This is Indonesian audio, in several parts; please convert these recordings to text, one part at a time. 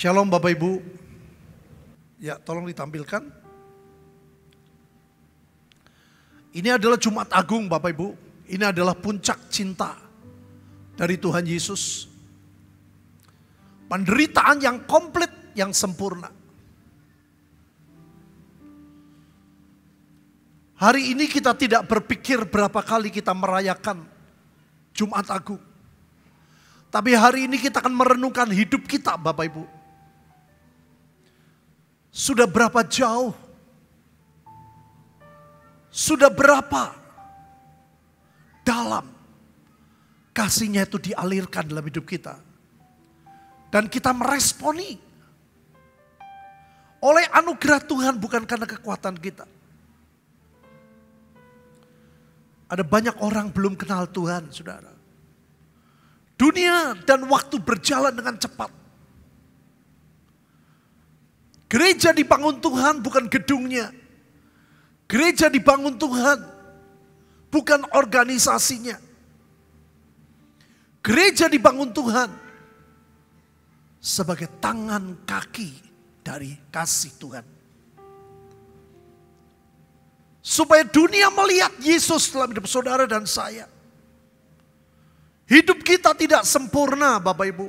Shalom Bapak Ibu. Ya, tolong ditampilkan. Ini adalah Jumat Agung Bapak Ibu. Ini adalah puncak cinta dari Tuhan Yesus. Penderitaan yang komplit, yang sempurna. Hari ini kita tidak berpikir berapa kali kita merayakan Jumat Agung. Tapi hari ini kita akan merenungkan hidup kita Bapak Ibu. Sudah berapa jauh? Sudah berapa dalam kasihnya itu dialirkan dalam hidup kita. Dan kita meresponi oleh anugerah Tuhan bukan karena kekuatan kita. Ada banyak orang belum kenal Tuhan, saudara. Dunia dan waktu berjalan dengan cepat. Gereja dibangun Tuhan bukan gedungnya. Gereja dibangun Tuhan bukan organisasinya. Gereja dibangun Tuhan sebagai tangan kaki dari kasih Tuhan. Supaya dunia melihat Yesus dalam hidup saudara dan saya. Hidup kita tidak sempurna Bapak Ibu.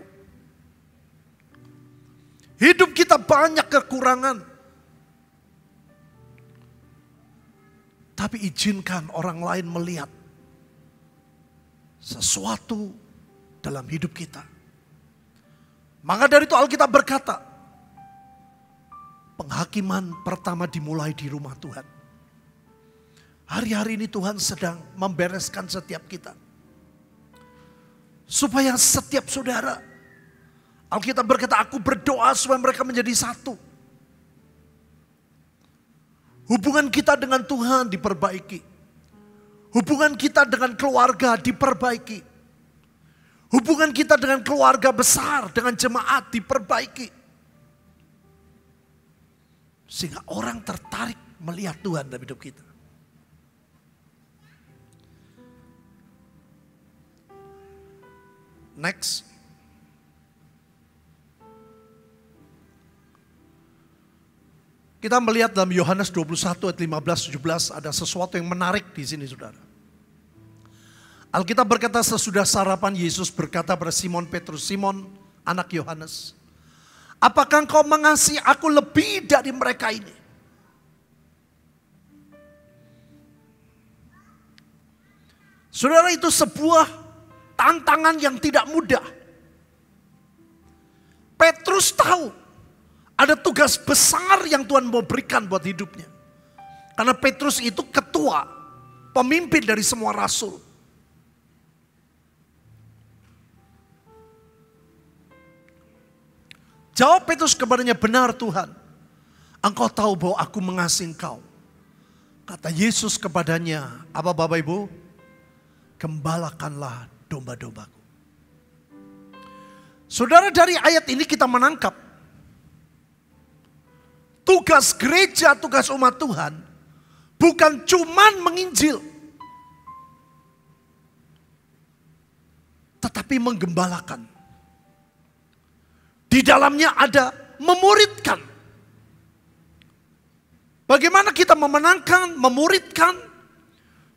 Hidup kita banyak kekurangan. Tapi izinkan orang lain melihat sesuatu dalam hidup kita. Maka dari itu Alkitab berkata, penghakiman pertama dimulai di rumah Tuhan. Hari-hari ini Tuhan sedang membereskan setiap kita. Supaya setiap saudara Alkitab berkata, aku berdoa supaya mereka menjadi satu. Hubungan kita dengan Tuhan diperbaiki. Hubungan kita dengan keluarga diperbaiki. Hubungan kita dengan keluarga besar, dengan jemaat diperbaiki. Sehingga orang tertarik melihat Tuhan dalam hidup kita. Next, Kita melihat dalam Yohanes 21 ayat 15 17 ada sesuatu yang menarik di sini Saudara. Alkitab berkata sesudah sarapan Yesus berkata pada Simon Petrus, Simon anak Yohanes, apakah engkau mengasihi aku lebih dari mereka ini? Saudara itu sebuah tantangan yang tidak mudah. Petrus tahu ada tugas besar yang Tuhan mau berikan buat hidupnya. Karena Petrus itu ketua, pemimpin dari semua rasul. Jawab Petrus kepadanya, benar Tuhan. Engkau tahu bahwa aku mengasing kau, Kata Yesus kepadanya, apa Bapak Ibu? Gembalakanlah domba-dombaku. Saudara dari ayat ini kita menangkap tugas gereja, tugas umat Tuhan bukan cuman menginjil. Tetapi menggembalakan. Di dalamnya ada memuridkan. Bagaimana kita memenangkan, memuridkan,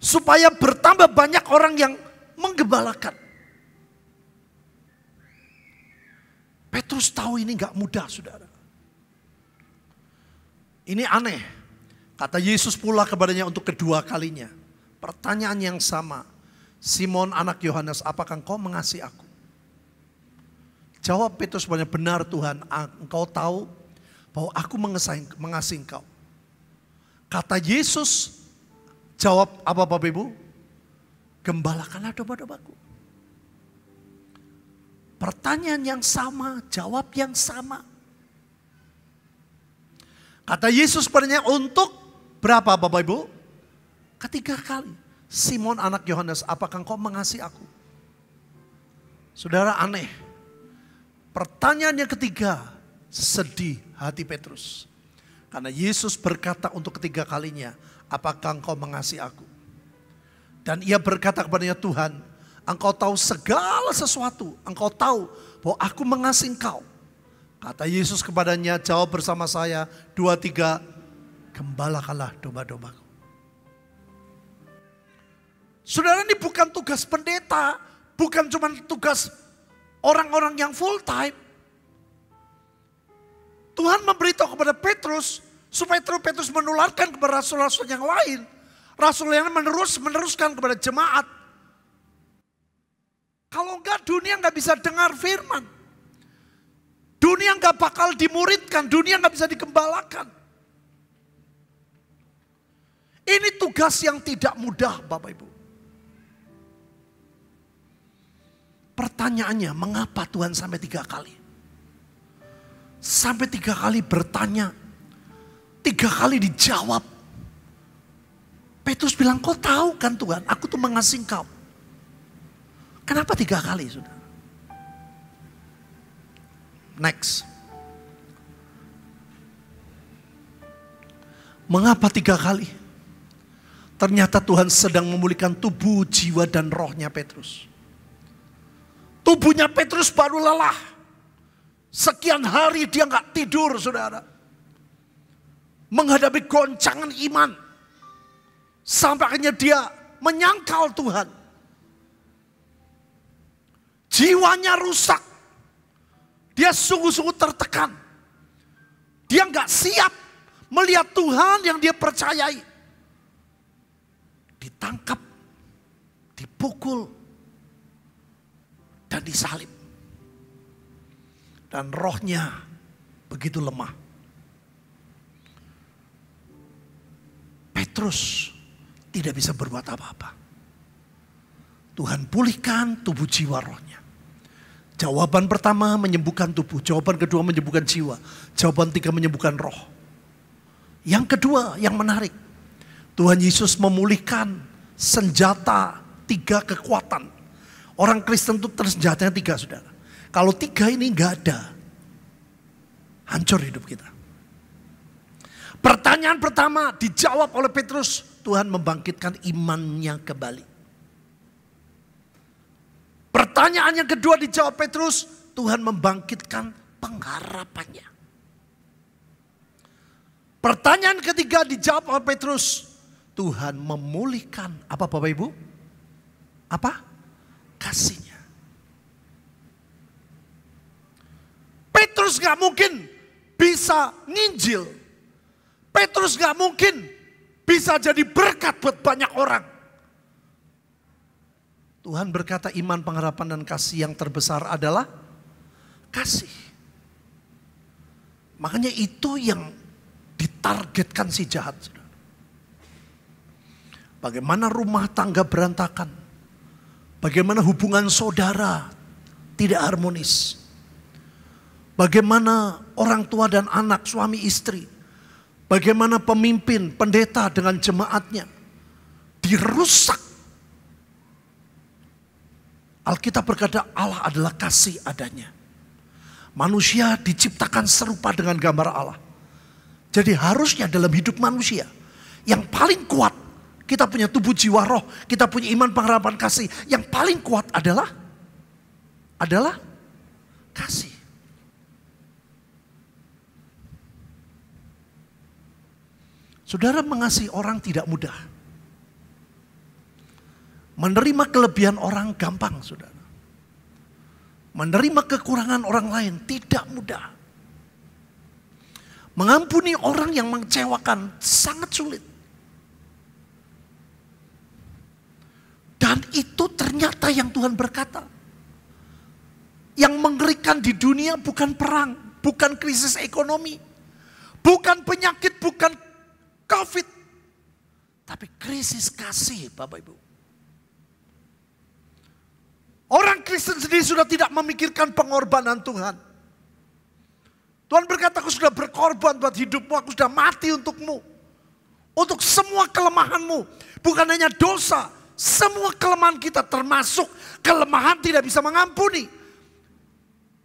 supaya bertambah banyak orang yang menggembalakan. Petrus tahu ini gak mudah, saudara. Ini aneh. Kata Yesus pula kepadanya untuk kedua kalinya. Pertanyaan yang sama. Simon anak Yohanes, apakah engkau mengasihi aku? Jawab Petrus banyak benar Tuhan, ah, engkau tahu bahwa aku mengasihi engkau. Kata Yesus, jawab apa Bapak Ibu? Gembalakanlah domba-dombaku. Pertanyaan yang sama, jawab yang sama. Kata Yesus padanya untuk berapa Bapak Ibu? Ketiga kali. Simon anak Yohanes, apakah engkau mengasihi aku? Saudara aneh. Pertanyaan yang ketiga, sedih hati Petrus. Karena Yesus berkata untuk ketiga kalinya, apakah engkau mengasihi aku? Dan ia berkata kepadanya, Tuhan, engkau tahu segala sesuatu. Engkau tahu bahwa aku mengasihi engkau. Kata Yesus kepadanya, jawab bersama saya, dua tiga, gembalakanlah domba-dombaku. Saudara ini bukan tugas pendeta, bukan cuma tugas orang-orang yang full time. Tuhan memberitahu kepada Petrus, supaya terus Petrus menularkan kepada rasul-rasul yang lain. Rasul yang menerus meneruskan kepada jemaat. Kalau enggak dunia enggak bisa dengar firman. Dunia nggak bakal dimuridkan, dunia nggak bisa dikembalakan. Ini tugas yang tidak mudah, Bapak Ibu. Pertanyaannya, mengapa Tuhan sampai tiga kali? Sampai tiga kali bertanya, tiga kali dijawab. Petrus bilang, kau tahu kan Tuhan, aku tuh mengasing kau. Kenapa tiga kali, sudah? Next. Mengapa tiga kali? Ternyata Tuhan sedang memulihkan tubuh, jiwa, dan rohnya Petrus. Tubuhnya Petrus baru lelah. Sekian hari dia nggak tidur, saudara. Menghadapi goncangan iman. Sampai akhirnya dia menyangkal Tuhan. Jiwanya rusak dia sungguh-sungguh tertekan. Dia nggak siap melihat Tuhan yang dia percayai. Ditangkap, dipukul, dan disalib. Dan rohnya begitu lemah. Petrus tidak bisa berbuat apa-apa. Tuhan pulihkan tubuh jiwa rohnya. Jawaban pertama menyembuhkan tubuh, jawaban kedua menyembuhkan jiwa, jawaban tiga menyembuhkan roh. Yang kedua yang menarik, Tuhan Yesus memulihkan senjata tiga kekuatan. Orang Kristen itu tersenjatanya tiga saudara. Kalau tiga ini nggak ada, hancur hidup kita. Pertanyaan pertama dijawab oleh Petrus, Tuhan membangkitkan imannya kembali. Pertanyaan yang kedua dijawab Petrus, Tuhan membangkitkan pengharapannya. Pertanyaan ketiga dijawab oleh Petrus, Tuhan memulihkan apa Bapak Ibu? Apa? Kasihnya. Petrus gak mungkin bisa nginjil. Petrus gak mungkin bisa jadi berkat buat banyak orang. Tuhan berkata iman, pengharapan, dan kasih yang terbesar adalah kasih. Makanya itu yang ditargetkan si jahat. Bagaimana rumah tangga berantakan. Bagaimana hubungan saudara tidak harmonis. Bagaimana orang tua dan anak, suami istri. Bagaimana pemimpin, pendeta dengan jemaatnya. Dirusak Alkitab berkata Allah adalah kasih adanya. Manusia diciptakan serupa dengan gambar Allah. Jadi harusnya dalam hidup manusia yang paling kuat kita punya tubuh jiwa roh, kita punya iman pengharapan kasih. Yang paling kuat adalah adalah kasih. Saudara mengasihi orang tidak mudah. Menerima kelebihan orang gampang, saudara. Menerima kekurangan orang lain tidak mudah. Mengampuni orang yang mengecewakan sangat sulit. Dan itu ternyata yang Tuhan berkata. Yang mengerikan di dunia bukan perang, bukan krisis ekonomi, bukan penyakit, bukan COVID, tapi krisis kasih, Bapak Ibu. Orang Kristen sendiri sudah tidak memikirkan pengorbanan Tuhan. Tuhan berkata, aku sudah berkorban buat hidupmu, aku sudah mati untukmu. Untuk semua kelemahanmu, bukan hanya dosa, semua kelemahan kita termasuk kelemahan tidak bisa mengampuni.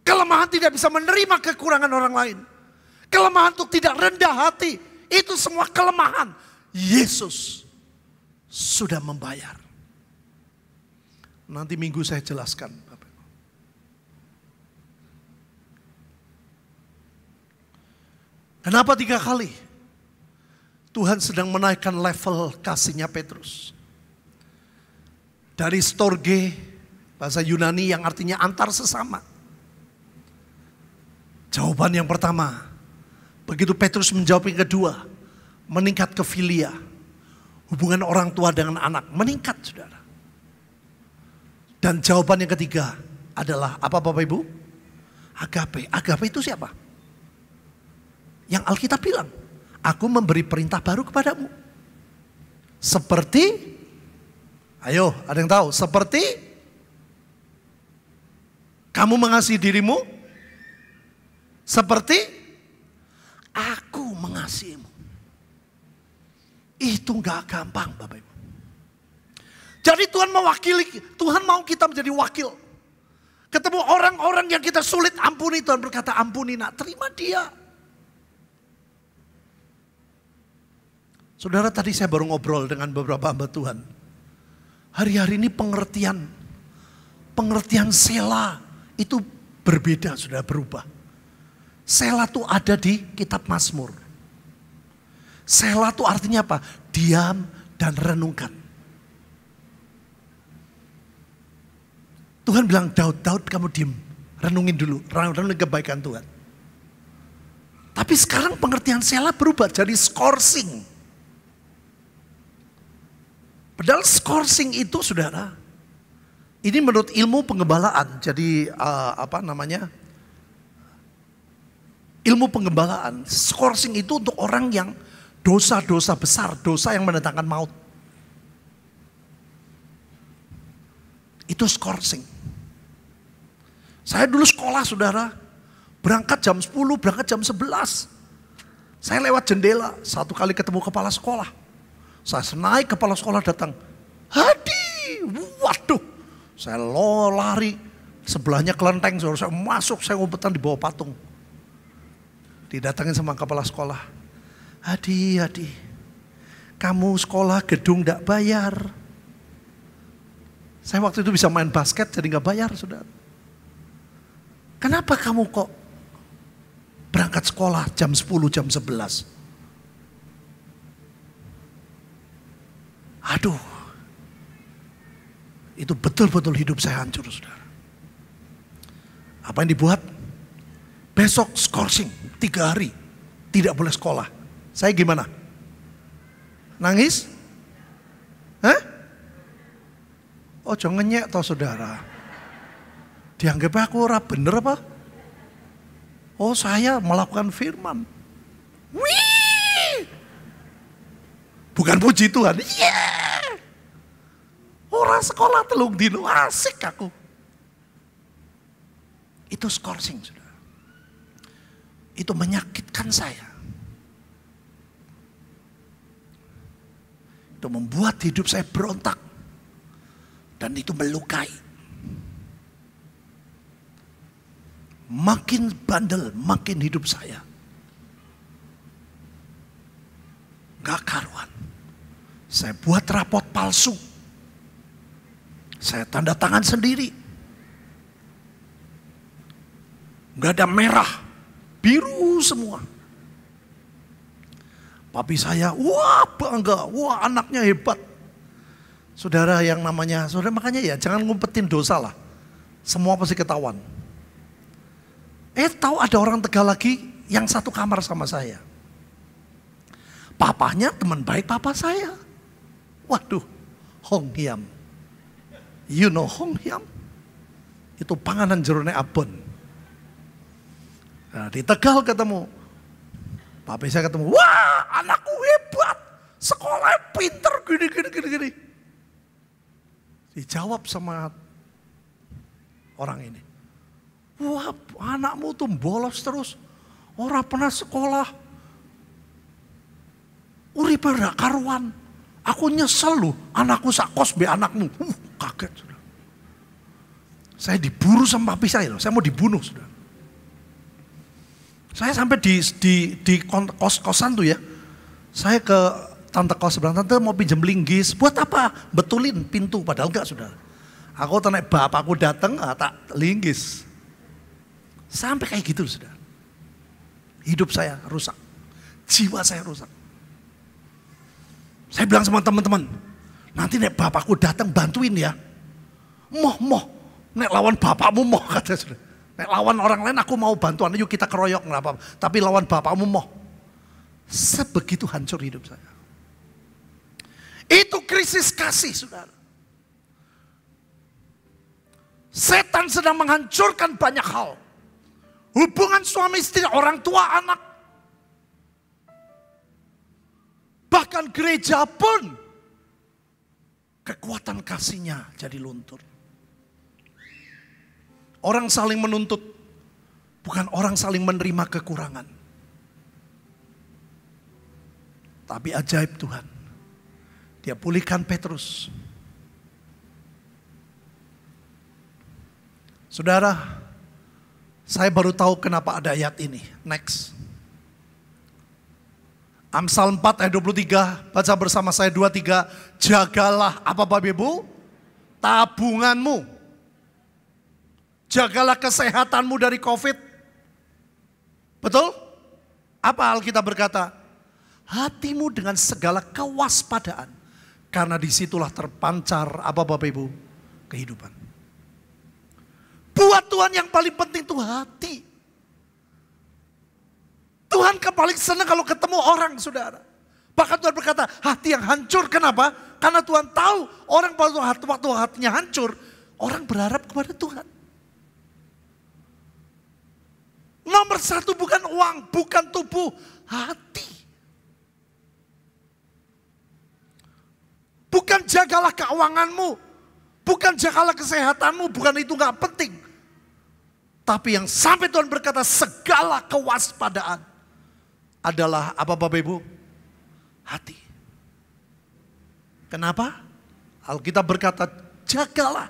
Kelemahan tidak bisa menerima kekurangan orang lain. Kelemahan untuk tidak rendah hati, itu semua kelemahan. Yesus sudah membayar. Nanti minggu saya jelaskan. Kenapa tiga kali? Tuhan sedang menaikkan level kasihnya Petrus. Dari storge, bahasa Yunani yang artinya antar sesama. Jawaban yang pertama, begitu Petrus menjawab yang kedua, meningkat ke filia. Hubungan orang tua dengan anak meningkat, saudara. Dan jawaban yang ketiga adalah apa Bapak Ibu? Agape. Agape itu siapa? Yang Alkitab bilang, aku memberi perintah baru kepadamu. Seperti, ayo ada yang tahu, seperti kamu mengasihi dirimu seperti aku mengasihimu. Itu nggak gampang Bapak Ibu. Jadi Tuhan mewakili, Tuhan mau kita menjadi wakil. Ketemu orang-orang yang kita sulit ampuni, Tuhan berkata ampuni nak, terima dia. Saudara tadi saya baru ngobrol dengan beberapa hamba Tuhan. Hari-hari ini pengertian, pengertian sela itu berbeda, sudah berubah. Sela itu ada di kitab Mazmur. Sela itu artinya apa? Diam dan renungkan. Tuhan bilang, Daud, Daud kamu diem. Renungin dulu, renungin kebaikan Tuhan. Tapi sekarang pengertian Sela berubah jadi scorsing. Padahal scorsing itu saudara, ini menurut ilmu pengembalaan. Jadi uh, apa namanya? Ilmu pengembalaan scorsing itu untuk orang yang dosa-dosa besar, dosa yang mendatangkan maut. Itu scorsing. Saya dulu sekolah saudara, berangkat jam 10, berangkat jam 11. Saya lewat jendela, satu kali ketemu kepala sekolah. Saya senai kepala sekolah datang, Hadi, waduh. Saya lo lari, sebelahnya kelenteng, saya masuk, saya ngumpetan di bawah patung. Didatangin sama kepala sekolah. Hadi, Hadi, kamu sekolah gedung gak bayar. Saya waktu itu bisa main basket jadi gak bayar saudara. Kenapa kamu kok berangkat sekolah jam 10, jam 11? Aduh, itu betul-betul hidup saya hancur, saudara. Apa yang dibuat? Besok skorsing, tiga hari, tidak boleh sekolah. Saya gimana? Nangis? Hah? Oh, jangan nyek toh saudara. Dianggap aku ora bener apa? Oh saya melakukan firman. Wih! Bukan puji Tuhan. Yeah! Orang sekolah telung dino asik aku. Itu skorsing sudah. Itu menyakitkan saya. Itu membuat hidup saya berontak. Dan itu melukai. makin bandel, makin hidup saya. Gak karuan. Saya buat rapot palsu. Saya tanda tangan sendiri. Gak ada merah, biru semua. Papi saya, wah bangga, wah anaknya hebat. Saudara yang namanya, saudara makanya ya jangan ngumpetin dosa lah. Semua pasti ketahuan. Eh tahu ada orang Tegal lagi yang satu kamar sama saya. Papanya teman baik papa saya. Waduh, Hong Hiam. You know Hong Hiam? Itu panganan jerone abon. Nah, di Tegal ketemu. Papa saya ketemu, wah anakku hebat. Sekolah pinter gini gini gini gini. Dijawab sama orang ini. Wah anakmu tuh bolos terus. Orang pernah sekolah. Uri pernah karuan. Aku nyesel loh anakku sakos be anakmu. Uh, kaget sudah. Saya diburu sama papi saya loh. Saya mau dibunuh sudah. Saya sampai di, di, di kos-kosan tuh ya. Saya ke tante kos sebelah tante mau pinjam linggis. Buat apa? Betulin pintu padahal enggak sudah. Aku tenek bapakku datang ah, tak linggis. Sampai kayak gitu sudah. Hidup saya rusak. Jiwa saya rusak. Saya bilang sama teman-teman, nanti nek bapakku datang bantuin ya. Moh, moh. Nek lawan bapakmu moh kata sudah. Nek lawan orang lain aku mau bantuan, yuk kita keroyok nggak apa, apa Tapi lawan bapakmu moh. Sebegitu hancur hidup saya. Itu krisis kasih, saudara. Setan sedang menghancurkan banyak hal. Hubungan suami istri, orang tua, anak. Bahkan gereja pun kekuatan kasihnya jadi luntur. Orang saling menuntut, bukan orang saling menerima kekurangan. Tapi ajaib Tuhan. Dia pulihkan Petrus. Saudara, saya baru tahu kenapa ada ayat ini. Next. Amsal 4 ayat 23, baca bersama saya 23. Jagalah apa Bapak Ibu? Tabunganmu. Jagalah kesehatanmu dari COVID. Betul? Apa hal kita berkata? Hatimu dengan segala kewaspadaan. Karena disitulah terpancar apa Bapak Ibu? Kehidupan. Buat Tuhan yang paling penting itu hati. Tuhan kepaling kan senang kalau ketemu orang saudara. Bahkan Tuhan berkata hati yang hancur. Kenapa? Karena Tuhan tahu orang waktu hati, waktu hatinya hancur. Orang berharap kepada Tuhan. Nomor satu bukan uang, bukan tubuh, hati. Bukan jagalah keuanganmu, bukan jagalah kesehatanmu, bukan itu gak penting. Tapi yang sampai Tuhan berkata segala kewaspadaan adalah apa Bapak Ibu? Hati. Kenapa? Alkitab berkata jagalah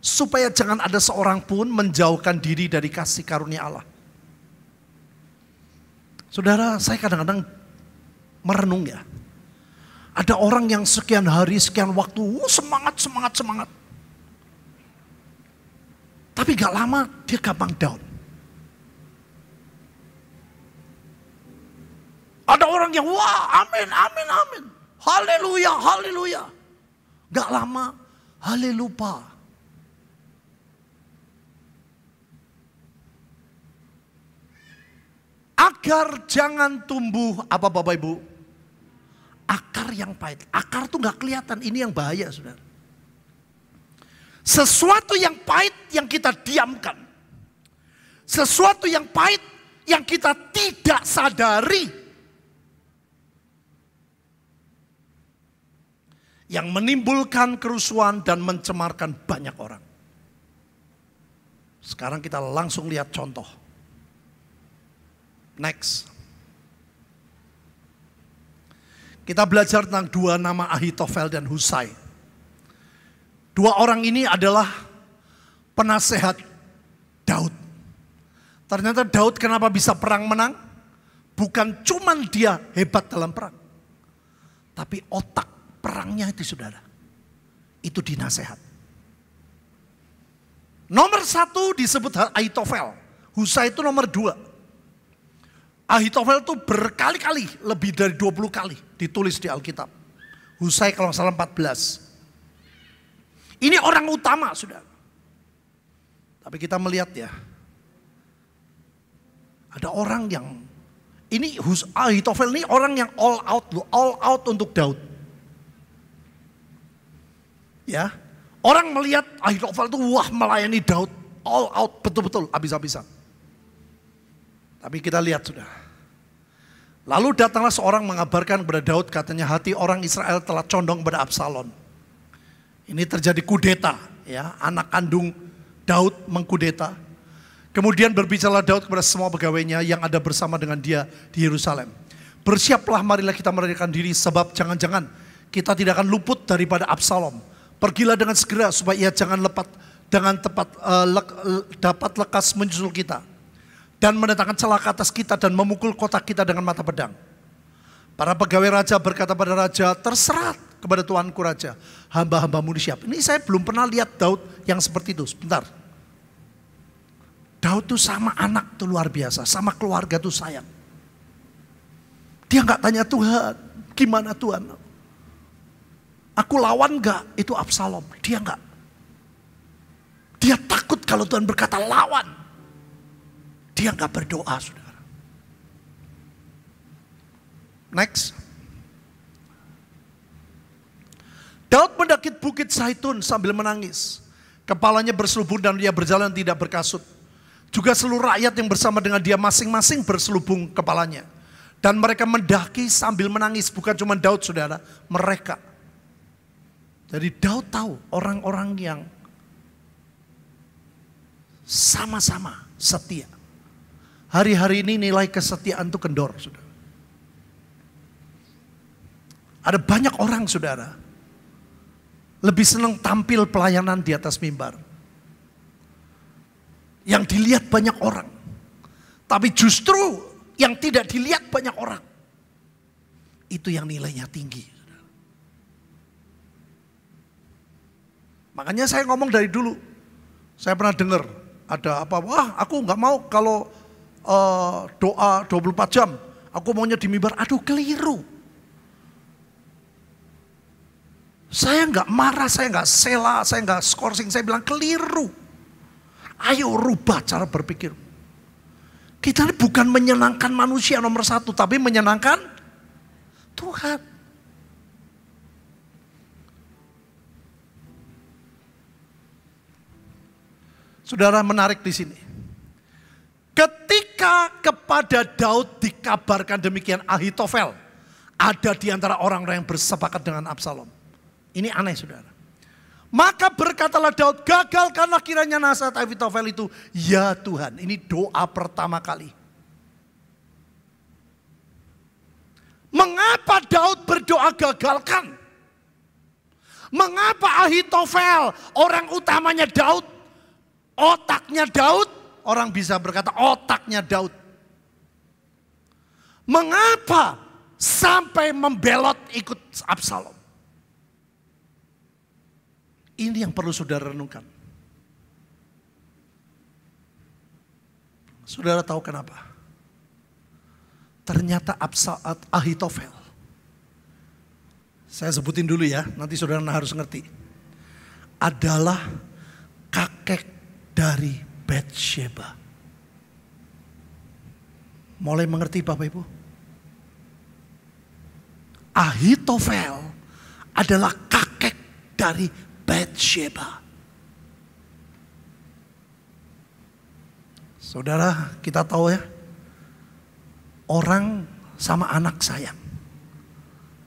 supaya jangan ada seorang pun menjauhkan diri dari kasih karunia Allah. Saudara, saya kadang-kadang merenung ya. Ada orang yang sekian hari, sekian waktu, uh, semangat, semangat, semangat. Tapi gak lama dia gampang down. Ada orang yang wah amin, amin, amin. Haleluya, haleluya. Gak lama, halelupa. Agar jangan tumbuh, apa Bapak Ibu? Akar yang pahit. Akar tuh gak kelihatan, ini yang bahaya saudara. Sesuatu yang pahit yang kita diamkan. Sesuatu yang pahit yang kita tidak sadari. Yang menimbulkan kerusuhan dan mencemarkan banyak orang. Sekarang kita langsung lihat contoh. Next. Kita belajar tentang dua nama Ahitofel dan Husai. Dua orang ini adalah penasehat Daud. Ternyata Daud kenapa bisa perang menang? Bukan cuman dia hebat dalam perang. Tapi otak perangnya itu saudara. Itu dinasehat. Nomor satu disebut Aitofel. Husa itu nomor dua. Ahitofel itu berkali-kali, lebih dari 20 kali ditulis di Alkitab. Husai kalau salah 14. Ini orang utama, sudah. Tapi kita melihat ya, ada orang yang ini Hus Ahitofel ah, ini orang yang all out loh, all out untuk Daud. Ya, orang melihat Ahitofel ah, itu wah melayani Daud, all out betul-betul habis-habisan. Tapi kita lihat sudah. Lalu datanglah seorang mengabarkan kepada Daud katanya hati orang Israel telah condong pada Absalom. Ini terjadi kudeta, ya, anak kandung Daud mengkudeta. Kemudian berbicara Daud kepada semua pegawainya yang ada bersama dengan dia di Yerusalem. Bersiaplah marilah kita meredakan diri sebab jangan-jangan kita tidak akan luput daripada Absalom. Pergilah dengan segera supaya ia jangan lepat dengan tepat uh, eh, le, eh, dapat lekas menyusul kita dan mendatangkan celaka atas kita dan memukul kota kita dengan mata pedang. Para pegawai raja berkata pada raja, terserah kepada Tuanku Raja, hamba-hambamu disiap. Ini saya belum pernah lihat Daud yang seperti itu, sebentar. Daud itu sama anak itu luar biasa, sama keluarga itu sayang. Dia nggak tanya Tuhan, gimana Tuhan? Aku lawan nggak? Itu Absalom. Dia nggak. Dia takut kalau Tuhan berkata lawan. Dia nggak berdoa, sudah Next. Daud mendaki bukit saitun sambil menangis. Kepalanya berselubung dan dia berjalan tidak berkasut. Juga seluruh rakyat yang bersama dengan dia masing-masing berselubung kepalanya. Dan mereka mendaki sambil menangis. Bukan cuma Daud saudara, mereka. Jadi Daud tahu orang-orang yang sama-sama setia. Hari-hari ini nilai kesetiaan itu kendor. Saudara. Ada banyak orang saudara lebih senang tampil pelayanan di atas mimbar. Yang dilihat banyak orang. Tapi justru yang tidak dilihat banyak orang. Itu yang nilainya tinggi. Makanya saya ngomong dari dulu. Saya pernah dengar ada apa, wah aku nggak mau kalau uh, doa 24 jam. Aku maunya di mimbar, aduh keliru. Saya nggak marah, saya nggak sela, saya nggak skorsing, saya bilang keliru. Ayo rubah cara berpikir. Kita ini bukan menyenangkan manusia nomor satu, tapi menyenangkan Tuhan. Saudara menarik di sini. Ketika kepada Daud dikabarkan demikian Ahitofel, ada di antara orang-orang yang bersepakat dengan Absalom. Ini aneh saudara. Maka berkatalah Daud, gagal karena kiranya nasihat Ahitofel itu. Ya Tuhan, ini doa pertama kali. Mengapa Daud berdoa gagalkan? Mengapa Ahitofel, orang utamanya Daud, otaknya Daud, orang bisa berkata otaknya Daud. Mengapa sampai membelot ikut Absalom? Ini yang perlu saudara renungkan. Saudara tahu kenapa? Ternyata Absaat Ahitofel. Saya sebutin dulu ya, nanti saudara harus ngerti. Adalah kakek dari Bathsheba. Mulai mengerti Bapak Ibu? Ahitofel adalah kakek dari Bathsheba. Saudara, kita tahu ya, orang sama anak sayang.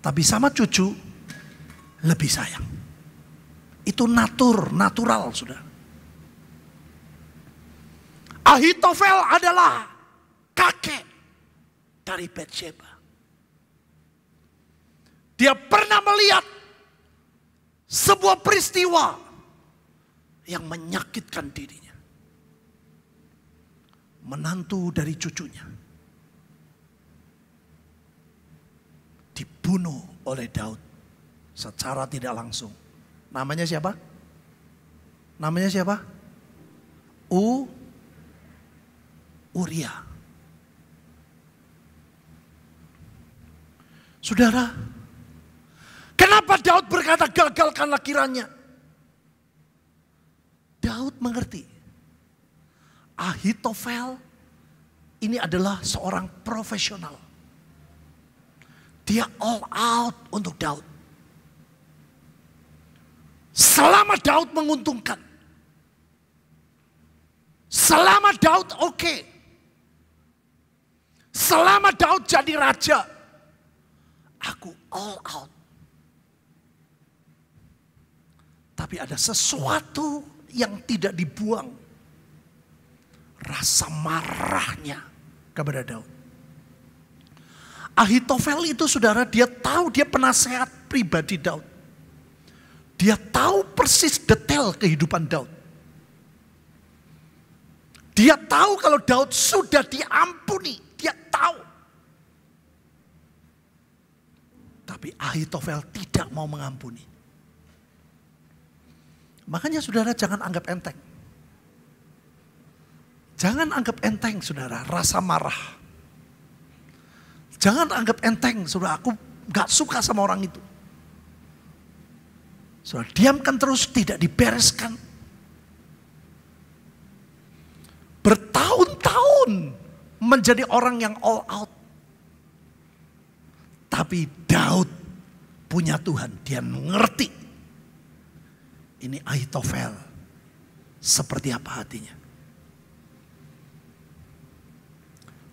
Tapi sama cucu lebih sayang. Itu natur, natural sudah. Ahitofel adalah kakek dari Bathsheba. Dia pernah melihat sebuah peristiwa yang menyakitkan dirinya. Menantu dari cucunya. Dibunuh oleh Daud secara tidak langsung. Namanya siapa? Namanya siapa? U Uria. Saudara, Kenapa Daud berkata gagalkanlah kiranya? Daud mengerti. Ahitofel ini adalah seorang profesional. Dia all out untuk Daud. Selama Daud menguntungkan. Selama Daud oke. Okay. Selama Daud jadi raja. Aku all out. Tapi ada sesuatu yang tidak dibuang. Rasa marahnya kepada Daud. Ahitofel itu saudara dia tahu dia penasehat pribadi Daud. Dia tahu persis detail kehidupan Daud. Dia tahu kalau Daud sudah diampuni. Dia tahu. Tapi Ahitofel tidak mau mengampuni. Makanya saudara jangan anggap enteng. Jangan anggap enteng saudara rasa marah. Jangan anggap enteng saudara aku gak suka sama orang itu. Saudara diamkan terus tidak dibereskan. Bertahun-tahun menjadi orang yang all out. Tapi Daud punya Tuhan, dia mengerti. Ini Aitofel. Seperti apa hatinya?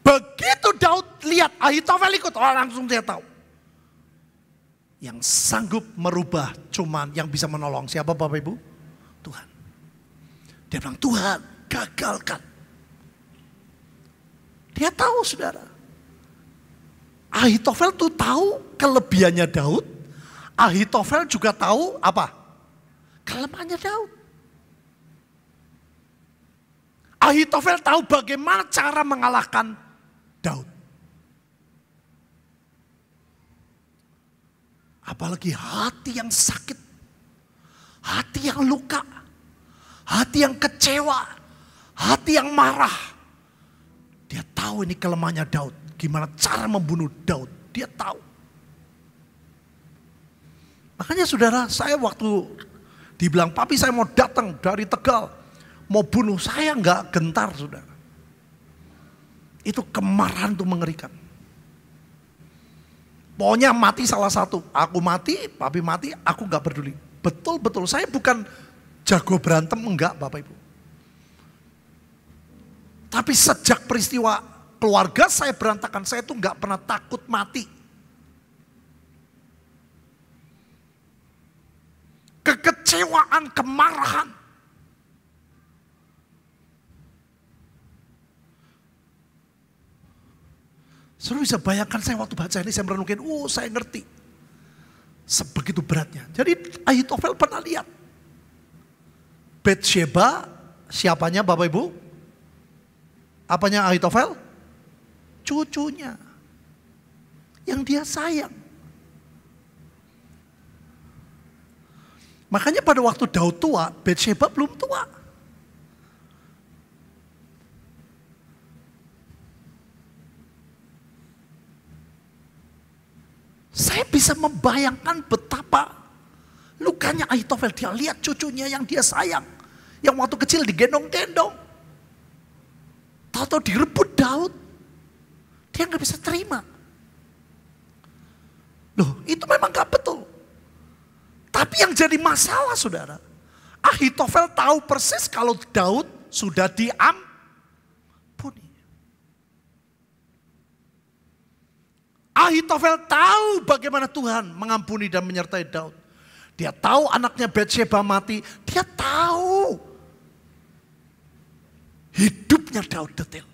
Begitu Daud lihat Ahitofel ikut, oh langsung dia tahu. Yang sanggup merubah cuman yang bisa menolong siapa Bapak Ibu? Tuhan. Dia bilang, Tuhan gagalkan. Dia tahu saudara. Ahitofel tuh tahu kelebihannya Daud. Ahitofel juga tahu apa? kelemahannya Daud. Ahitofel tahu bagaimana cara mengalahkan Daud. Apalagi hati yang sakit, hati yang luka, hati yang kecewa, hati yang marah. Dia tahu ini kelemahannya Daud. Gimana cara membunuh Daud. Dia tahu. Makanya saudara, saya waktu Dibilang, papi saya mau datang dari Tegal. Mau bunuh, saya nggak gentar saudara. Itu kemarahan tuh mengerikan. Pokoknya mati salah satu. Aku mati, papi mati, aku nggak peduli. Betul-betul, saya bukan jago berantem, enggak Bapak Ibu. Tapi sejak peristiwa keluarga saya berantakan, saya tuh nggak pernah takut mati. kekecewaan, kemarahan. Saudara bisa bayangkan saya waktu baca ini, saya merenungkan, oh saya ngerti. Sebegitu beratnya. Jadi Ahitofel pernah lihat. Bethsheba, siapanya Bapak Ibu? Apanya Ahitofel? Cucunya. Yang dia sayang. Makanya pada waktu Daud tua, Bethsheba belum tua. Saya bisa membayangkan betapa lukanya Aitofel. Dia lihat cucunya yang dia sayang. Yang waktu kecil digendong-gendong. Tahu-tahu direbut Daud. Dia nggak bisa terima. Loh, itu memang gak betul. Tapi yang jadi masalah saudara, Ahitofel tahu persis kalau Daud sudah diampuni. Ahitofel tahu bagaimana Tuhan mengampuni dan menyertai Daud. Dia tahu anaknya Betseba mati, dia tahu hidupnya Daud detail.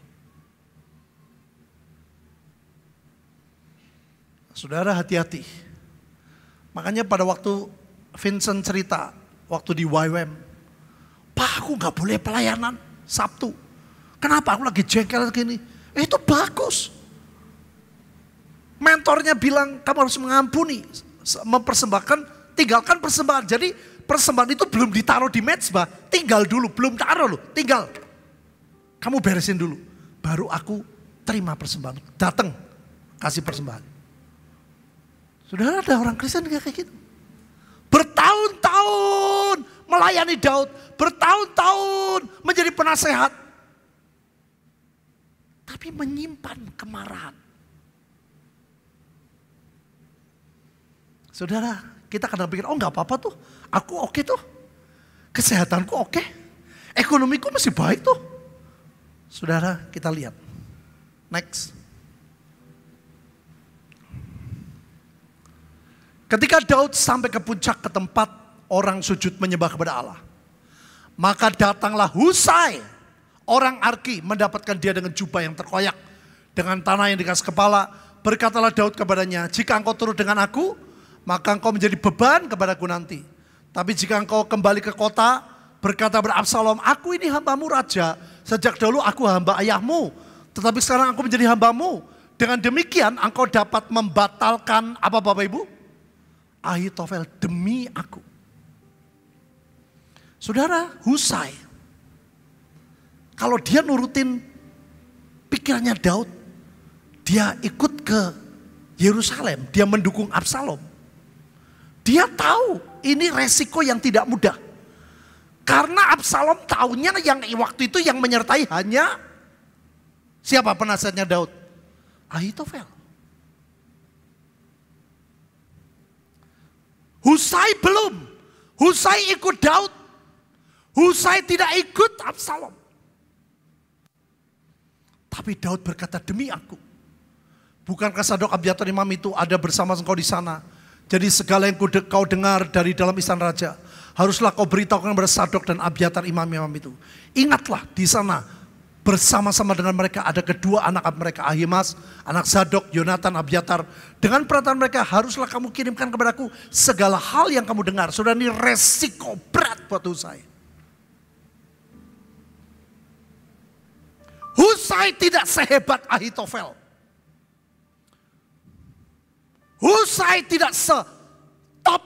Saudara hati-hati. Makanya pada waktu Vincent cerita waktu di YWM. Pak aku gak boleh pelayanan Sabtu. Kenapa aku lagi jengkel gini? Eh, itu bagus. Mentornya bilang kamu harus mengampuni, mempersembahkan, tinggalkan persembahan. Jadi persembahan itu belum ditaruh di mezbah, tinggal dulu, belum taruh loh, tinggal. Kamu beresin dulu, baru aku terima persembahan. Datang, kasih persembahan. Sudah ada orang Kristen gak kayak gitu. Bertahun-tahun melayani Daud. Bertahun-tahun menjadi penasehat. Tapi menyimpan kemarahan. Saudara, kita kadang pikir, oh nggak apa-apa tuh. Aku oke okay tuh. Kesehatanku oke. Okay. Ekonomiku masih baik tuh. Saudara, kita lihat. Next. Ketika Daud sampai ke puncak ke tempat orang sujud menyembah kepada Allah. Maka datanglah Husai, orang Arki mendapatkan dia dengan jubah yang terkoyak. Dengan tanah yang dikasih kepala, berkatalah Daud kepadanya, jika engkau turut dengan aku, maka engkau menjadi beban kepadaku nanti. Tapi jika engkau kembali ke kota, berkata kepada Absalom, aku ini hambamu raja, sejak dahulu aku hamba ayahmu, tetapi sekarang aku menjadi hambamu. Dengan demikian engkau dapat membatalkan apa Bapak Ibu? Ahitofel demi aku. Saudara Husai, kalau dia nurutin pikirannya Daud, dia ikut ke Yerusalem, dia mendukung Absalom. Dia tahu ini resiko yang tidak mudah. Karena Absalom tahunya yang waktu itu yang menyertai hanya siapa penasihatnya Daud? Ahitofel. Husai belum. Husai ikut Daud. Husai tidak ikut Absalom. Tapi Daud berkata, demi aku. Bukankah Sadok Abiatar Imam itu ada bersama engkau di sana? Jadi segala yang kau dengar dari dalam istana raja, haruslah kau beritahukan kepada Sadok dan Abiatar imam-imam itu. Ingatlah di sana bersama-sama dengan mereka ada kedua anak mereka Ahimas, anak Zadok, Yonatan, Abiatar. Dengan perataan mereka haruslah kamu kirimkan kepadaku segala hal yang kamu dengar. sudah ini resiko berat buat Husai. Husai tidak sehebat Ahitofel. Husai tidak se-top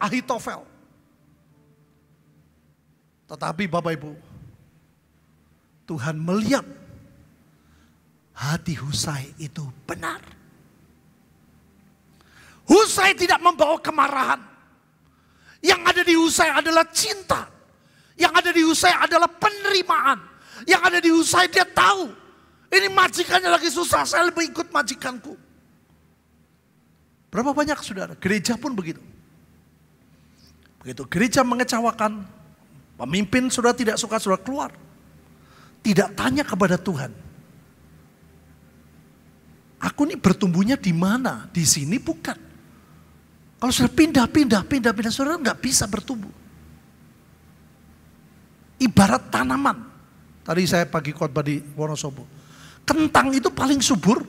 Ahitofel. Tetapi Bapak Ibu, Tuhan melihat hati Husai itu benar. Husai tidak membawa kemarahan. Yang ada di Husai adalah cinta. Yang ada di Husai adalah penerimaan. Yang ada di Husai dia tahu. Ini majikannya lagi susah, saya lebih ikut majikanku. Berapa banyak saudara? Gereja pun begitu. Begitu gereja mengecewakan, pemimpin sudah tidak suka, saudara keluar tidak tanya kepada Tuhan. Aku ini bertumbuhnya di mana? Di sini bukan. Kalau sudah pindah, pindah, pindah, pindah, saudara nggak bisa bertumbuh. Ibarat tanaman. Tadi saya pagi khotbah di Wonosobo. Kentang itu paling subur,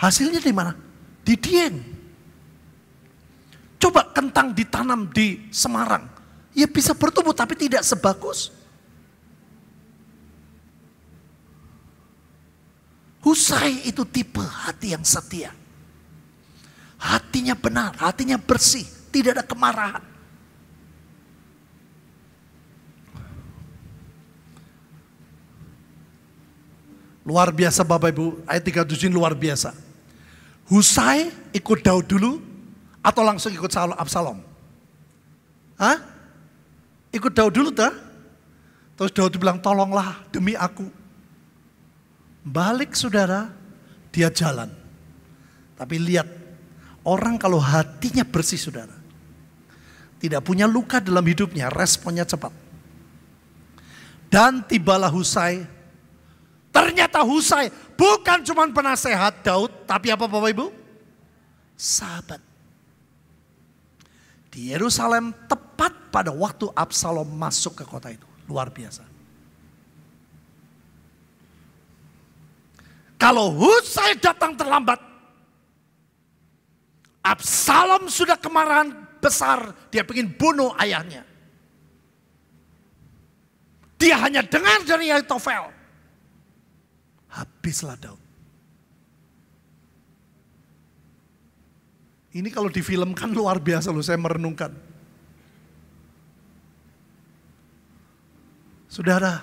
hasilnya di mana? Di Dieng. Coba kentang ditanam di Semarang. Ya bisa bertumbuh tapi tidak sebagus Husai itu tipe hati yang setia. Hatinya benar, hatinya bersih, tidak ada kemarahan. Luar biasa Bapak Ibu, ayat 37 luar biasa. Husai ikut Daud dulu atau langsung ikut Absalom? Hah? Ikut Daud dulu dah. Terus Daud bilang tolonglah demi aku. Balik saudara, dia jalan. Tapi lihat, orang kalau hatinya bersih saudara. Tidak punya luka dalam hidupnya, responnya cepat. Dan tibalah Husai. Ternyata Husai bukan cuma penasehat Daud, tapi apa Bapak Ibu? Sahabat. Di Yerusalem tepat pada waktu Absalom masuk ke kota itu. Luar biasa. Kalau Husai datang terlambat, Absalom sudah kemarahan besar, dia ingin bunuh ayahnya. Dia hanya dengar dari Yaitofel. Habislah Daud. Ini kalau difilmkan luar biasa loh, saya merenungkan. Saudara,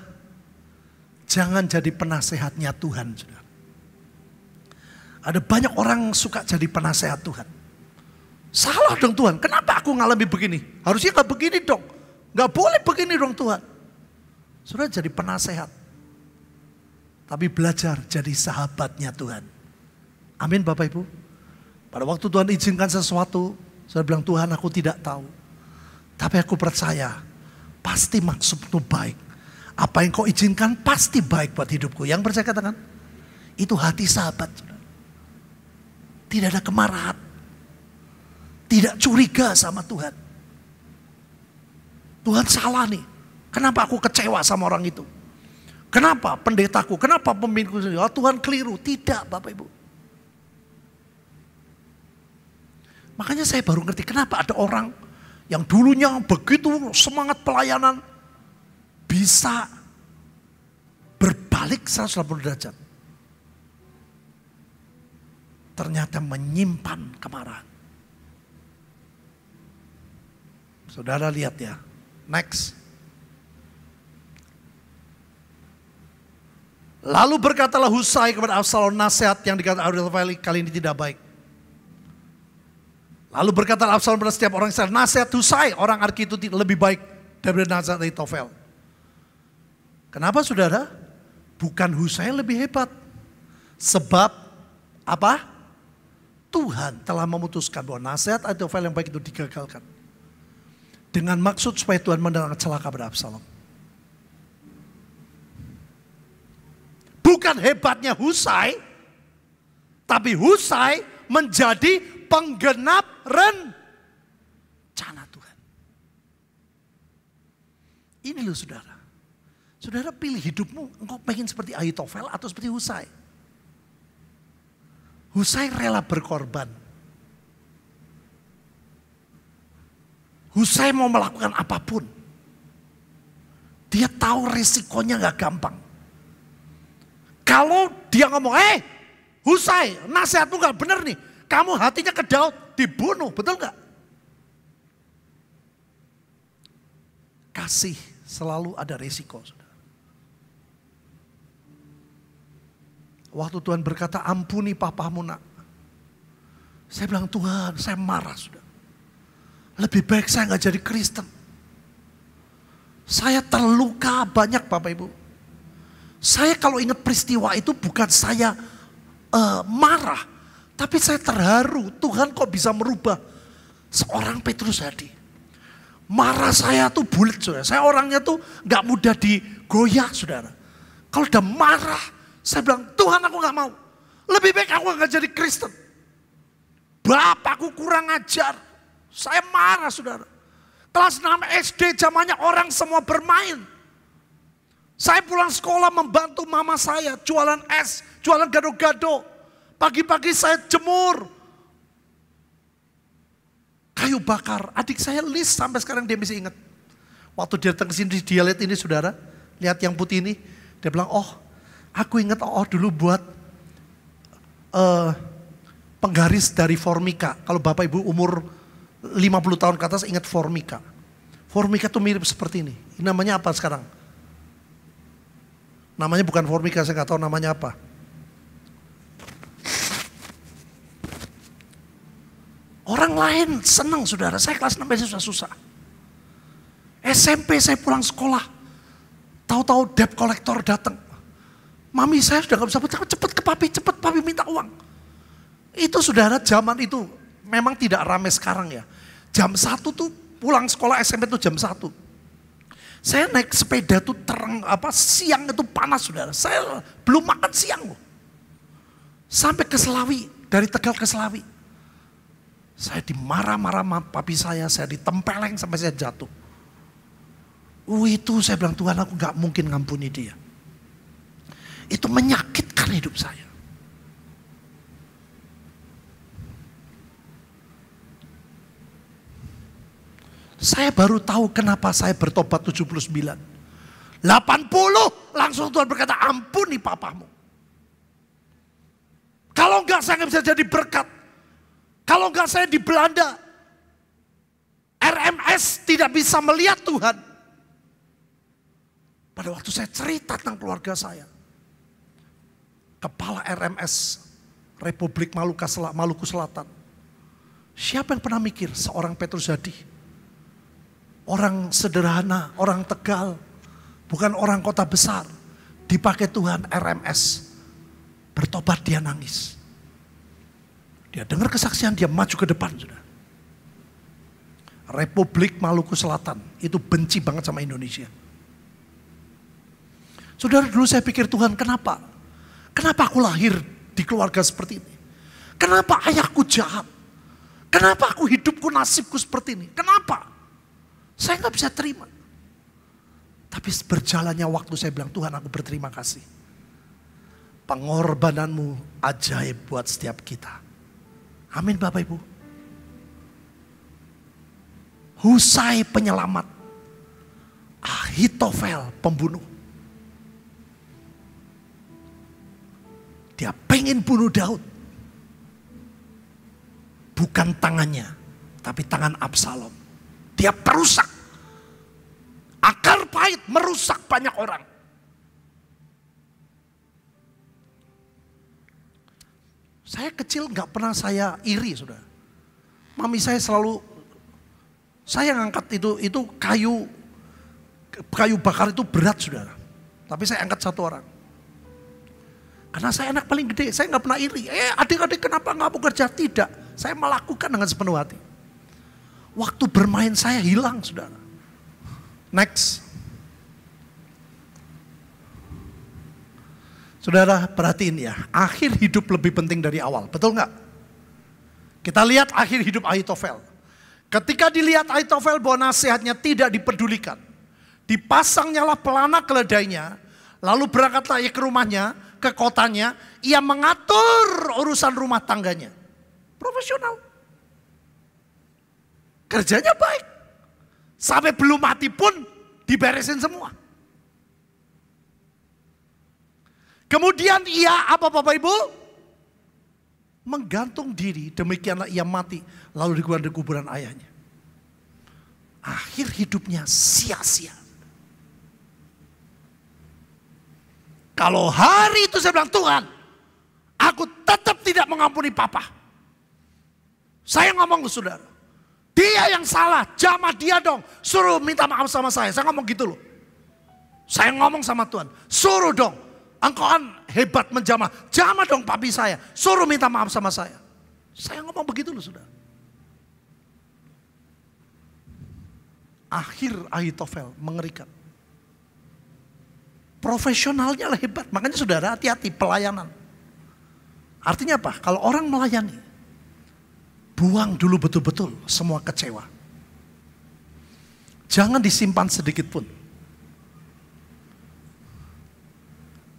jangan jadi penasehatnya Tuhan. Saudara. Ada banyak orang suka jadi penasehat Tuhan. Salah dong Tuhan, kenapa aku ngalami begini? Harusnya gak begini dong. Gak boleh begini dong Tuhan. Sudah jadi penasehat. Tapi belajar jadi sahabatnya Tuhan. Amin Bapak Ibu. Pada waktu Tuhan izinkan sesuatu, saya bilang Tuhan aku tidak tahu. Tapi aku percaya, pasti maksudmu baik. Apa yang kau izinkan pasti baik buat hidupku. Yang percaya katakan, itu hati sahabat. Tidak ada kemarahan. Tidak curiga sama Tuhan. Tuhan salah nih. Kenapa aku kecewa sama orang itu? Kenapa pendetaku? Kenapa pemimpinku? Oh, Tuhan keliru. Tidak Bapak Ibu. Makanya saya baru ngerti kenapa ada orang yang dulunya begitu semangat pelayanan bisa berbalik 180 derajat ternyata menyimpan kemarahan. Saudara lihat ya. Next. Lalu berkatalah Husai kepada Absalom nasihat yang dikatakan Ahitofel kali ini tidak baik. Lalu berkata Absalom kepada setiap orang Israel, nasihat Husai orang Arki itu lebih baik daripada nasihat Ahitofel. Kenapa saudara? Bukan Husai lebih hebat. Sebab apa? Tuhan telah memutuskan bahwa nasihat atau file yang baik itu digagalkan. Dengan maksud supaya Tuhan mendatangkan celaka pada Absalom. Bukan hebatnya Husai, tapi Husai menjadi penggenap ren cana Tuhan. Ini loh saudara. Saudara pilih hidupmu, engkau pengen seperti Ahitofel atau seperti Husai. Husai rela berkorban. Husai mau melakukan apapun. Dia tahu risikonya gak gampang. Kalau dia ngomong, eh hey, nasihatmu gak bener nih. Kamu hatinya ke Daud, dibunuh, betul gak? Kasih selalu ada risiko. Waktu Tuhan berkata, ampuni papamu nak. Saya bilang, Tuhan saya marah sudah. Lebih baik saya nggak jadi Kristen. Saya terluka banyak Bapak Ibu. Saya kalau ingat peristiwa itu bukan saya uh, marah. Tapi saya terharu, Tuhan kok bisa merubah seorang Petrus Hadi. Marah saya tuh bulat saudara. Saya orangnya tuh nggak mudah digoyah saudara. Kalau udah marah, saya bilang, Tuhan aku gak mau. Lebih baik aku gak jadi Kristen. Bapakku kurang ajar. Saya marah saudara. Kelas 6 SD zamannya orang semua bermain. Saya pulang sekolah membantu mama saya jualan es, jualan gado-gado. Pagi-pagi saya jemur. Kayu bakar. Adik saya list sampai sekarang dia masih ingat. Waktu dia datang ke sini dia lihat ini saudara. Lihat yang putih ini. Dia bilang, oh Aku ingat oh dulu buat uh, penggaris dari formika. Kalau Bapak Ibu umur 50 tahun ke atas ingat formika. Formika tuh mirip seperti ini. ini namanya apa sekarang? Namanya bukan formika, saya nggak tahu namanya apa. Orang lain senang saudara, saya kelas 6 besok sudah susah. SMP saya pulang sekolah, tahu-tahu debt collector datang. Mami saya sudah nggak bisa bertahan, cepet ke papi, cepet papi minta uang. Itu saudara zaman itu memang tidak ramai sekarang ya. Jam satu tuh pulang sekolah SMP tuh jam satu. Saya naik sepeda tuh terang apa siang itu panas saudara. Saya belum makan siang loh. Sampai ke Selawi, dari Tegal ke Selawi. Saya dimarah-marah sama papi saya, saya ditempeleng sampai saya jatuh. Uh itu saya bilang Tuhan aku gak mungkin ngampuni dia. Itu menyakitkan hidup saya. Saya baru tahu kenapa saya bertobat 79. 80 langsung Tuhan berkata ampuni papamu. Kalau enggak saya enggak bisa jadi berkat. Kalau enggak saya di Belanda. RMS tidak bisa melihat Tuhan. Pada waktu saya cerita tentang keluarga saya kepala RMS Republik Maluka Sel Maluku Selatan. Siapa yang pernah mikir seorang Petrus Jadi, Orang sederhana, orang Tegal, bukan orang kota besar. Dipakai Tuhan RMS. Bertobat dia nangis. Dia dengar kesaksian, dia maju ke depan. Sudah. Republik Maluku Selatan itu benci banget sama Indonesia. Saudara dulu saya pikir Tuhan kenapa? Kenapa aku lahir di keluarga seperti ini? Kenapa ayahku jahat? Kenapa aku hidupku nasibku seperti ini? Kenapa? Saya nggak bisa terima. Tapi berjalannya waktu saya bilang, Tuhan aku berterima kasih. Pengorbananmu ajaib buat setiap kita. Amin Bapak Ibu. Husai penyelamat. Ahitofel pembunuh Dia pengen bunuh Daud. Bukan tangannya, tapi tangan Absalom. Dia perusak. Akar pahit merusak banyak orang. Saya kecil nggak pernah saya iri, sudah, Mami saya selalu saya ngangkat itu itu kayu kayu bakar itu berat, saudara. Tapi saya angkat satu orang karena saya anak paling gede, saya nggak pernah iri. Eh adik-adik kenapa nggak mau kerja? Tidak, saya melakukan dengan sepenuh hati. Waktu bermain saya hilang, saudara. Next. Saudara perhatiin ya, akhir hidup lebih penting dari awal, betul nggak? Kita lihat akhir hidup Aitofel. Ketika dilihat Aitofel bahwa nasihatnya tidak diperdulikan. dipedulikan. lah pelana keledainya, lalu berangkatlah ia ke rumahnya, ke kotanya, ia mengatur urusan rumah tangganya. Profesional. Kerjanya baik. Sampai belum mati pun diberesin semua. Kemudian ia apa Bapak Ibu? Menggantung diri, demikianlah ia mati. Lalu dikuburan di kuburan ayahnya. Akhir hidupnya sia-sia. Kalau hari itu saya bilang, Tuhan, aku tetap tidak mengampuni papa. Saya ngomong ke saudara, dia yang salah, jamah dia dong. Suruh minta maaf sama saya. Saya ngomong gitu loh. Saya ngomong sama Tuhan, suruh dong. Engkau kan hebat menjamah, jamah dong papi saya. Suruh minta maaf sama saya. Saya ngomong begitu loh saudara. Akhir Ahitofel mengerikan. Profesionalnya lah hebat. Makanya saudara hati-hati pelayanan. Artinya apa? Kalau orang melayani, buang dulu betul-betul semua kecewa. Jangan disimpan sedikit pun.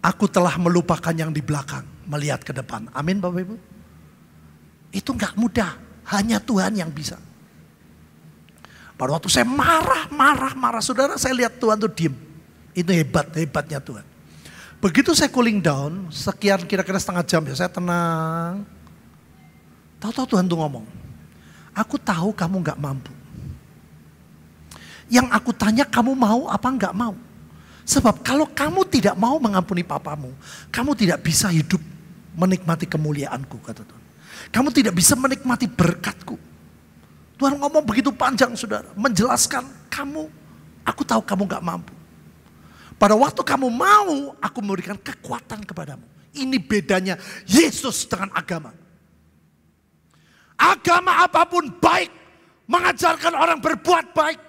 Aku telah melupakan yang di belakang, melihat ke depan. Amin Bapak Ibu. Itu nggak mudah, hanya Tuhan yang bisa. Pada waktu saya marah, marah, marah, saudara saya lihat Tuhan tuh diem. Itu hebat, hebatnya Tuhan. Begitu saya cooling down, sekian kira-kira setengah jam ya, saya tenang. Tahu-tahu Tuhan tuh ngomong, aku tahu kamu gak mampu. Yang aku tanya kamu mau apa gak mau. Sebab kalau kamu tidak mau mengampuni papamu, kamu tidak bisa hidup menikmati kemuliaanku, kata Tuhan. Kamu tidak bisa menikmati berkatku. Tuhan ngomong begitu panjang saudara, menjelaskan kamu, aku tahu kamu gak mampu. Pada waktu kamu mau, aku memberikan kekuatan kepadamu. Ini bedanya Yesus dengan agama. Agama apapun baik, mengajarkan orang berbuat baik.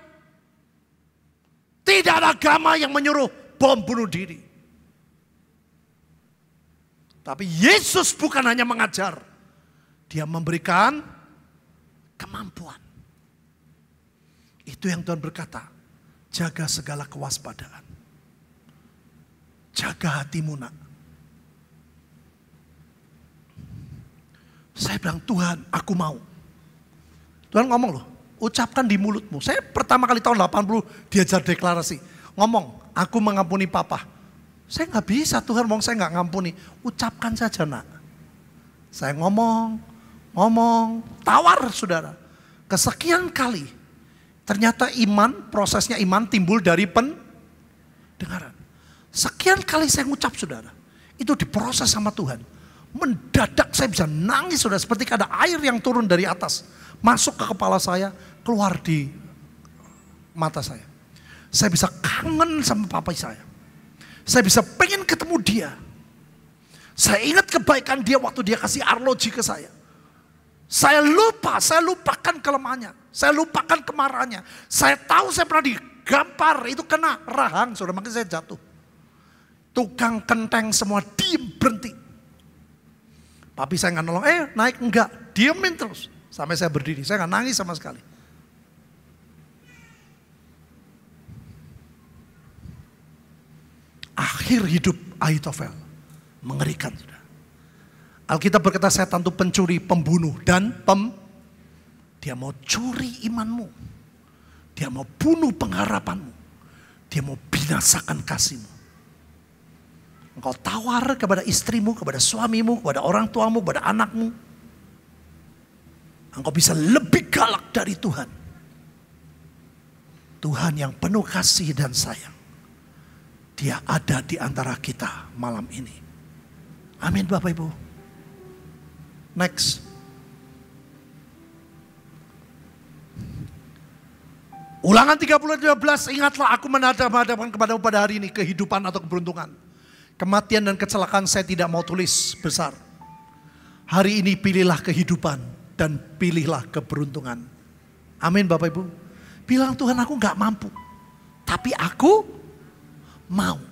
Tidak ada agama yang menyuruh bom bunuh diri. Tapi Yesus bukan hanya mengajar, Dia memberikan kemampuan. Itu yang Tuhan berkata, jaga segala kewaspadaan. Jaga hatimu nak. Saya bilang Tuhan aku mau. Tuhan ngomong loh, ucapkan di mulutmu. Saya pertama kali tahun 80 diajar deklarasi. Ngomong, aku mengampuni papa. Saya nggak bisa Tuhan ngomong saya nggak ngampuni. Ucapkan saja nak. Saya ngomong, ngomong, tawar saudara. Kesekian kali Ternyata iman, prosesnya iman timbul dari pendengaran. Sekian kali saya ngucap saudara. Itu diproses sama Tuhan. Mendadak saya bisa nangis saudara. Seperti ada air yang turun dari atas. Masuk ke kepala saya. Keluar di mata saya. Saya bisa kangen sama papa saya. Saya bisa pengen ketemu dia. Saya ingat kebaikan dia waktu dia kasih arloji ke saya. Saya lupa, saya lupakan kelemahannya. Saya lupakan kemarahannya. Saya tahu saya pernah digampar, itu kena rahang saudara, makanya saya jatuh. Tukang kenteng semua diem berhenti. Papi saya nggak nolong, eh naik enggak, diemin terus. Sampai saya berdiri, saya nggak nangis sama sekali. Akhir hidup Ahitofel mengerikan sudah. Alkitab berkata saya itu pencuri, pembunuh dan pem dia mau curi imanmu. Dia mau bunuh pengharapanmu. Dia mau binasakan kasihmu. Engkau tawar kepada istrimu, kepada suamimu, kepada orang tuamu, kepada anakmu. Engkau bisa lebih galak dari Tuhan. Tuhan yang penuh kasih dan sayang. Dia ada di antara kita malam ini. Amin Bapak Ibu. Next. Ulangan 30 12 ingatlah aku menadap-hadapkan kepadamu pada hari ini kehidupan atau keberuntungan Kematian dan kecelakaan saya tidak mau tulis besar. Hari ini pilihlah kehidupan dan pilihlah keberuntungan. Amin Bapak Ibu. Bilang Tuhan aku gak mampu. Tapi aku mau.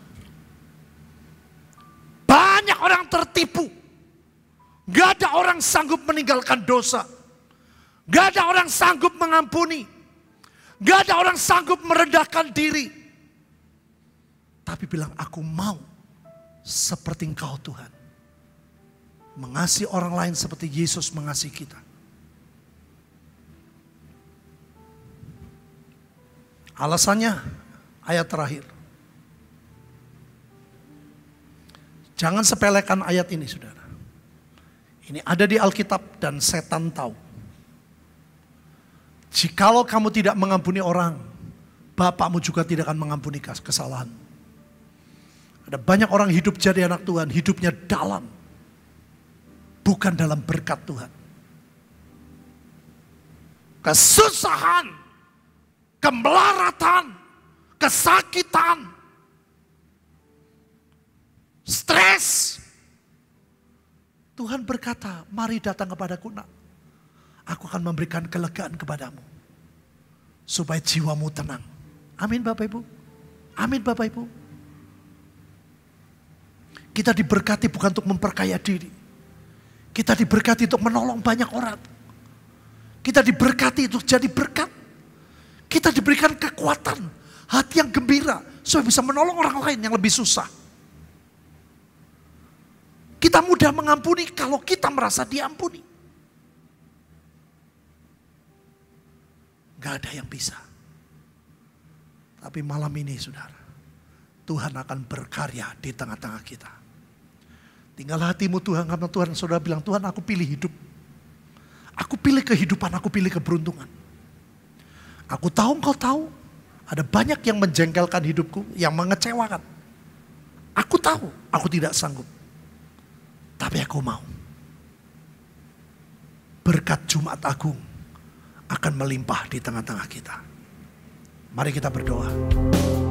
Banyak orang tertipu. Gak ada orang sanggup meninggalkan dosa. Gak ada orang sanggup mengampuni. Gak ada orang sanggup merendahkan diri. Tapi bilang aku mau seperti Engkau Tuhan. Mengasihi orang lain seperti Yesus mengasihi kita. Alasannya ayat terakhir. Jangan sepelekan ayat ini saudara. Ini ada di Alkitab dan setan tahu. Jikalau kamu tidak mengampuni orang, Bapakmu juga tidak akan mengampuni kesalahanmu. Ada banyak orang hidup jadi anak Tuhan, hidupnya dalam. Bukan dalam berkat Tuhan. Kesusahan, kemelaratan, kesakitan, stres. Tuhan berkata, mari datang kepadaku nak. Aku akan memberikan kelegaan kepadamu. Supaya jiwamu tenang. Amin Bapak Ibu. Amin Bapak Ibu. Kita diberkati bukan untuk memperkaya diri. Kita diberkati untuk menolong banyak orang. Kita diberkati untuk jadi berkat. Kita diberikan kekuatan, hati yang gembira, supaya bisa menolong orang lain yang lebih susah. Kita mudah mengampuni kalau kita merasa diampuni. Gak ada yang bisa. Tapi malam ini saudara, Tuhan akan berkarya di tengah-tengah kita. Tinggal hatimu Tuhan karena Tuhan saudara bilang Tuhan aku pilih hidup. Aku pilih kehidupan, aku pilih keberuntungan. Aku tahu engkau tahu ada banyak yang menjengkelkan hidupku, yang mengecewakan. Aku tahu aku tidak sanggup. Tapi aku mau. Berkat Jumat Agung akan melimpah di tengah-tengah kita. Mari kita berdoa.